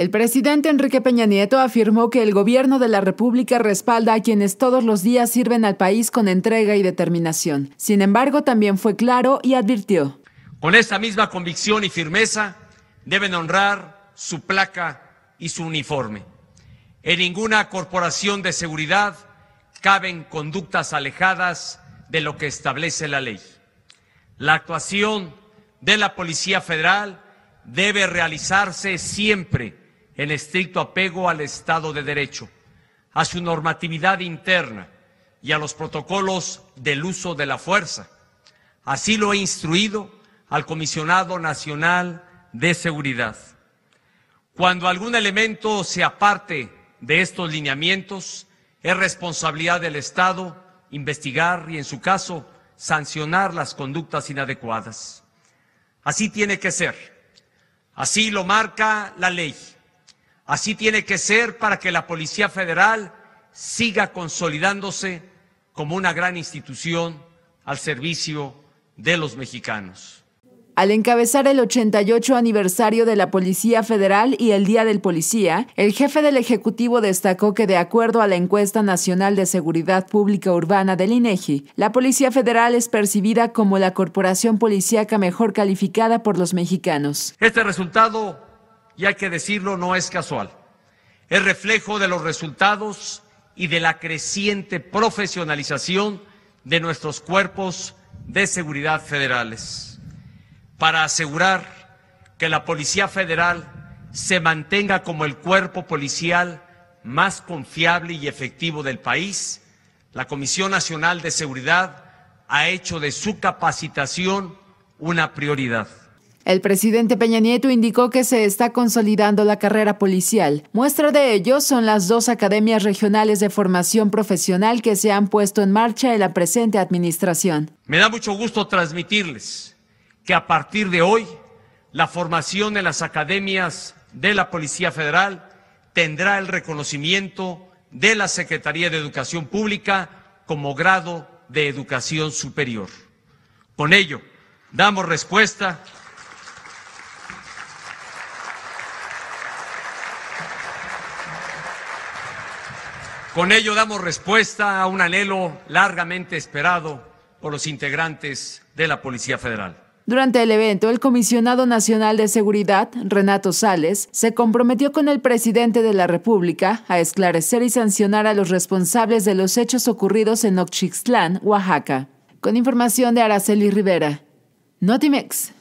El presidente Enrique Peña Nieto afirmó que el gobierno de la República respalda a quienes todos los días sirven al país con entrega y determinación. Sin embargo, también fue claro y advirtió. Con esa misma convicción y firmeza deben honrar su placa y su uniforme. En ninguna corporación de seguridad caben conductas alejadas de lo que establece la ley. La actuación de la Policía Federal debe realizarse siempre en estricto apego al Estado de Derecho, a su normatividad interna y a los protocolos del uso de la fuerza. Así lo he instruido al Comisionado Nacional de Seguridad. Cuando algún elemento se aparte de estos lineamientos, es responsabilidad del Estado investigar y, en su caso, sancionar las conductas inadecuadas. Así tiene que ser. Así lo marca la ley. Así tiene que ser para que la Policía Federal siga consolidándose como una gran institución al servicio de los mexicanos. Al encabezar el 88 aniversario de la Policía Federal y el Día del Policía, el jefe del Ejecutivo destacó que de acuerdo a la encuesta nacional de seguridad pública urbana del INEGI, e la Policía Federal es percibida como la corporación policíaca mejor calificada por los mexicanos. Este resultado y hay que decirlo, no es casual. Es reflejo de los resultados y de la creciente profesionalización de nuestros cuerpos de seguridad federales, para asegurar que la Policía Federal se mantenga como el cuerpo policial más confiable y efectivo del país, la Comisión Nacional de Seguridad ha hecho de su capacitación una prioridad. El presidente Peña Nieto indicó que se está consolidando la carrera policial. Muestra de ello son las dos academias regionales de formación profesional que se han puesto en marcha en la presente administración. Me da mucho gusto transmitirles que a partir de hoy la formación en las academias de la Policía Federal tendrá el reconocimiento de la Secretaría de Educación Pública como grado de educación superior. Con ello, damos respuesta Con ello damos respuesta a un anhelo largamente esperado por los integrantes de la Policía Federal. Durante el evento, el comisionado nacional de seguridad, Renato Sales, se comprometió con el presidente de la República a esclarecer y sancionar a los responsables de los hechos ocurridos en Oxixtlán, Oaxaca. Con información de Araceli Rivera. Notimex.